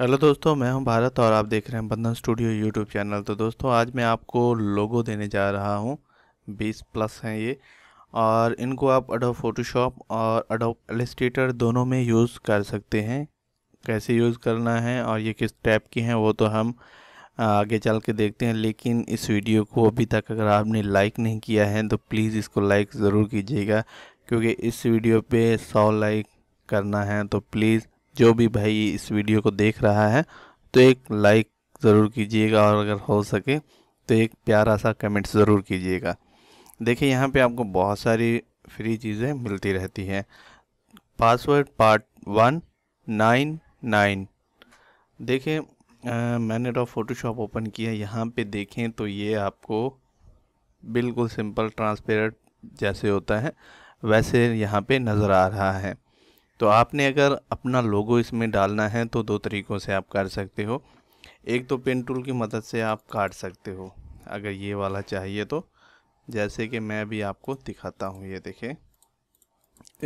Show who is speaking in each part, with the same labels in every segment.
Speaker 1: hello दोस्तों मैं हूं भारत और आप देख रहे हैं बंधन स्टूडियो यूट्यूब चैनल तो दोस्तों आज मैं आपको लोगो देने जा रहा हूं 20 प्लस हैं ये और इनको आप अडो फोटोशॉप और अडो एलिस्टेटर दोनों में यूज़ कर सकते हैं कैसे यूज़ करना है और ये किस टाइप की हैं वो तो हम आगे चल के देखते हैं लेकिन इस वीडियो को अभी तक अगर आपने लाइक नहीं किया है तो प्लीज़ इसको लाइक ज़रूर कीजिएगा क्योंकि इस वीडियो पर सौ लाइक करना है तो प्लीज़ जो भी भाई इस वीडियो को देख रहा है तो एक लाइक ज़रूर कीजिएगा और अगर हो सके तो एक प्यारा सा कमेंट ज़रूर कीजिएगा देखिए यहाँ पे आपको बहुत सारी फ्री चीज़ें मिलती रहती हैं password part one nine nine देखें मैंने डॉ फोटोशॉप ओपन किया यहाँ पे देखें तो ये आपको बिल्कुल सिंपल ट्रांसपेरेंट जैसे होता है वैसे यहाँ पे नज़र आ रहा है तो आपने अगर अपना लोगो इसमें डालना है तो दो तरीक़ों से आप कर सकते हो एक तो पेन टूल की मदद से आप काट सकते हो अगर ये वाला चाहिए तो जैसे कि मैं अभी आपको दिखाता हूँ ये देखें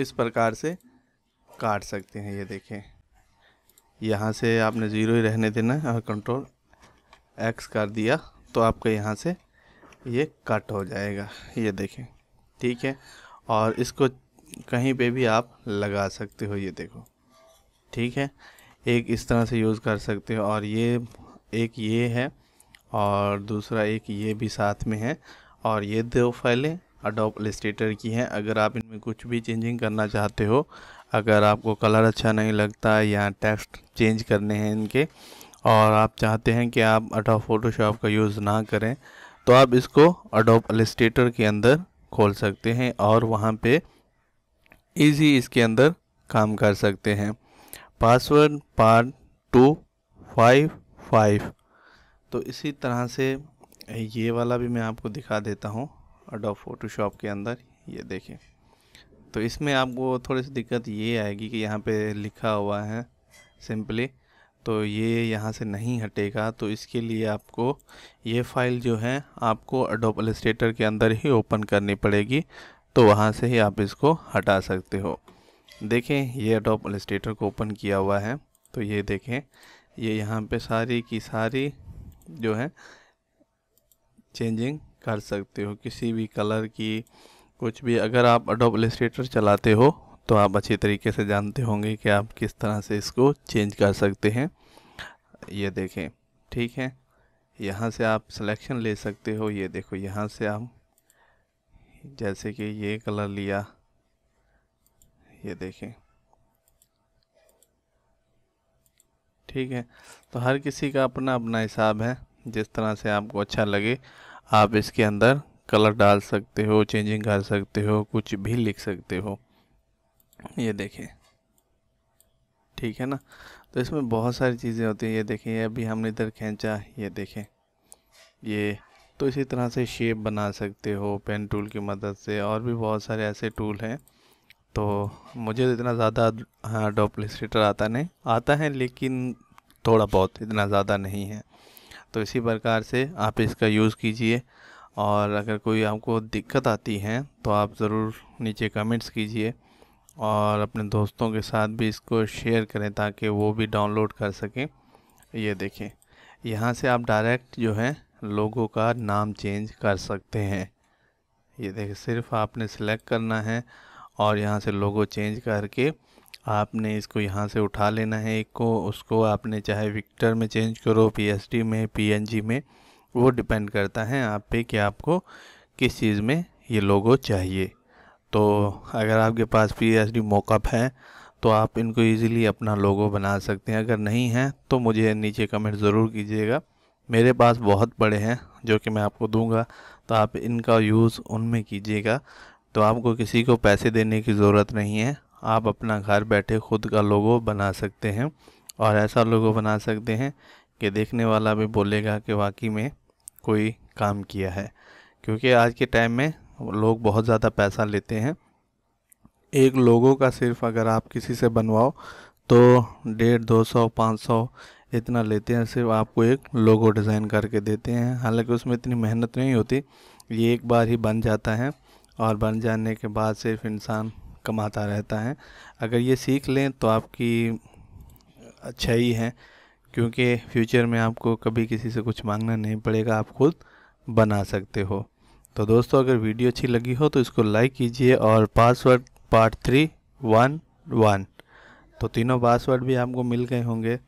Speaker 1: इस प्रकार से काट सकते हैं ये देखें यहाँ से आपने ज़ीरो ही रहने देना है और कंट्रोल एक्स कर दिया तो आपका यहाँ से ये कट हो जाएगा ये देखें ठीक है और इसको कहीं पे भी आप लगा सकते हो ये देखो ठीक है एक इस तरह से यूज़ कर सकते हो और ये एक ये है और दूसरा एक ये भी साथ में है और ये दो फाइलें अडोप इलस्ट्रेटर की हैं अगर आप इनमें कुछ भी चेंजिंग करना चाहते हो अगर आपको कलर अच्छा नहीं लगता या टेक्स्ट चेंज करने हैं इनके और आप चाहते हैं कि आप अडोप फ़ोटोशॉप का यूज़ ना करें तो आप इसको अडोप इलस्ट्रेटर के अंदर खोल सकते हैं और वहाँ पर इजी इसके अंदर काम कर सकते हैं password part two five five तो इसी तरह से ये वाला भी मैं आपको दिखा देता हूँ अडोप फोटोशॉप के अंदर ये देखें तो इसमें आपको थोड़ी सी दिक्कत ये आएगी कि यहाँ पे लिखा हुआ है सिंपली तो ये यहाँ से नहीं हटेगा तो इसके लिए आपको ये फ़ाइल जो है आपको अडोब एलिस्टेटर के अंदर ही ओपन करनी पड़ेगी तो वहाँ से ही आप इसको हटा सकते हो देखें ये अडोप इलस्ट्रेटर को ओपन किया हुआ है तो ये देखें ये यहाँ पे सारी की सारी जो है चेंजिंग कर सकते हो किसी भी कलर की कुछ भी अगर आप अडोप अलिस्टेटर चलाते हो तो आप अच्छी तरीके से जानते होंगे कि आप किस तरह से इसको चेंज कर सकते हैं ये देखें ठीक है यहाँ से आप सिलेक्शन ले सकते हो ये देखो यहाँ से आप जैसे कि ये कलर लिया ये देखें ठीक है तो हर किसी का अपना अपना हिसाब है जिस तरह से आपको अच्छा लगे आप इसके अंदर कलर डाल सकते हो चेंजिंग कर सकते हो कुछ भी लिख सकते हो ये देखें ठीक है ना तो इसमें बहुत सारी चीज़ें होती हैं ये देखें ये अभी हमने इधर खींचा ये देखें ये तो इसी तरह से शेप बना सकते हो पेन टूल की मदद से और भी बहुत सारे ऐसे टूल हैं तो मुझे तो इतना ज़्यादा हाँ डोप्लिसिटर आता नहीं आता है लेकिन थोड़ा बहुत इतना ज़्यादा नहीं है तो इसी प्रकार से आप इसका यूज़ कीजिए और अगर कोई आपको दिक्कत आती है तो आप ज़रूर नीचे कमेंट्स कीजिए और अपने दोस्तों के साथ भी इसको शेयर करें ताकि वो भी डाउनलोड कर सकें ये देखें यहाँ से आप डायरेक्ट जो है लोगों का नाम चेंज कर सकते हैं ये देखिए सिर्फ आपने सेलेक्ट करना है और यहाँ से लोगो चेंज करके आपने इसको यहाँ से उठा लेना है एक को उसको आपने चाहे विक्टर में चेंज करो पी में पी में वो डिपेंड करता है आप पे कि आपको किस चीज़ में ये लोगो चाहिए तो अगर आपके पास पी एच डी मोकअप है तो आप इनको इजीली अपना लोगो बना सकते हैं अगर नहीं है तो मुझे नीचे कमेंट ज़रूर कीजिएगा मेरे पास बहुत बड़े हैं जो कि मैं आपको दूंगा तो आप इनका यूज़ उनमें कीजिएगा तो आपको किसी को पैसे देने की ज़रूरत नहीं है आप अपना घर बैठे खुद का लोगो बना सकते हैं और ऐसा लोगो बना सकते हैं कि देखने वाला भी बोलेगा कि वाकई में कोई काम किया है क्योंकि आज के टाइम में लोग बहुत ज़्यादा पैसा लेते हैं एक लोगों का सिर्फ अगर आप किसी से बनवाओ तो डेढ़ दो सौ पाँच सौ इतना लेते हैं सिर्फ आपको एक लोगो डिज़ाइन करके देते हैं हालांकि उसमें इतनी मेहनत नहीं होती ये एक बार ही बन जाता है और बन जाने के बाद सिर्फ इंसान कमाता रहता है अगर ये सीख लें तो आपकी अच्छा ही है क्योंकि फ्यूचर में आपको कभी किसी से कुछ मांगना नहीं पड़ेगा आप खुद बना सकते हो तो दोस्तों अगर वीडियो अच्छी लगी हो तो इसको लाइक कीजिए और password part three one one तो तीनों पासवर्ड भी आपको मिल गए होंगे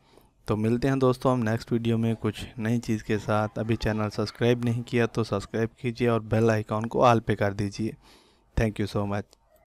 Speaker 1: तो मिलते हैं दोस्तों हम नेक्स्ट वीडियो में कुछ नई चीज़ के साथ अभी चैनल सब्सक्राइब नहीं किया तो सब्सक्राइब कीजिए और बेल आइकॉन को आल पे कर दीजिए थैंक यू सो मच